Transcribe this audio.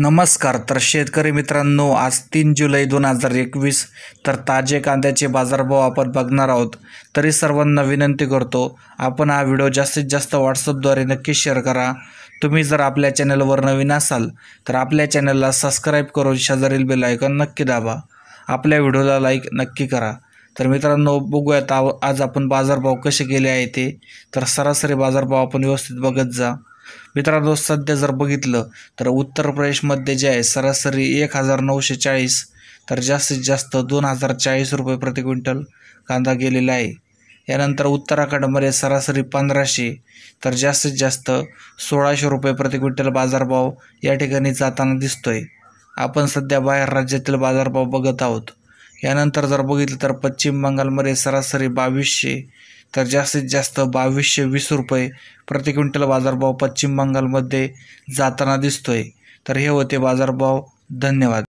नमस्कार तर शेतकरी मित्रांनो आज तीन जुलै दोन हजार एकवीस तर ताजे कांद्याचे बाजारभाव आपण बघणार आहोत तरी सर्वांना विनंती करतो आपण हा व्हिडिओ जास्तीत जास्त व्हॉट्सअपद्वारे नक्की शेअर करा तुम्ही जर आपल्या चॅनलवर नवीन असाल तर आपल्या चॅनलला सबस्क्राईब करून शेजारील बेल आयकॉन नक्की दाबा आपल्या व्हिडिओला लाईक नक्की करा तर मित्रांनो बघूयात आज आपण बाजारभाव कसे गेले आहे ते तर सरासरी बाजारभाव आपण व्यवस्थित बघत जा मित्रांनो सध्या जर बघितलं तर उत्तर प्रदेशमध्ये जे आहे सरासरी एक हजार नऊशे चाळीस तर जास्तीत जास्त दोन हजार चाळीस रुपये प्रति क्विंटल कांदा गेलेला आहे यानंतर उत्तराखंडमध्ये सरासरी पंधराशे तर जास्तीत जास्त सोळाशे रुपये प्रति क्विंटल बाजारभाव या ठिकाणी जाताना दिसतोय आपण सध्या बाहेर राज्यातील बाजारभाव बघत आहोत यानंतर जर बघितलं तर पश्चिम बंगालमध्ये सरासरी बावीसशे तर जास्तीत जास्त बावीसशे वीस रुपये प्रति क्विंटल बाजारभाव पश्चिम बंगालमध्ये जाताना दिसतो तर हे होते बाजारभाव धन्यवाद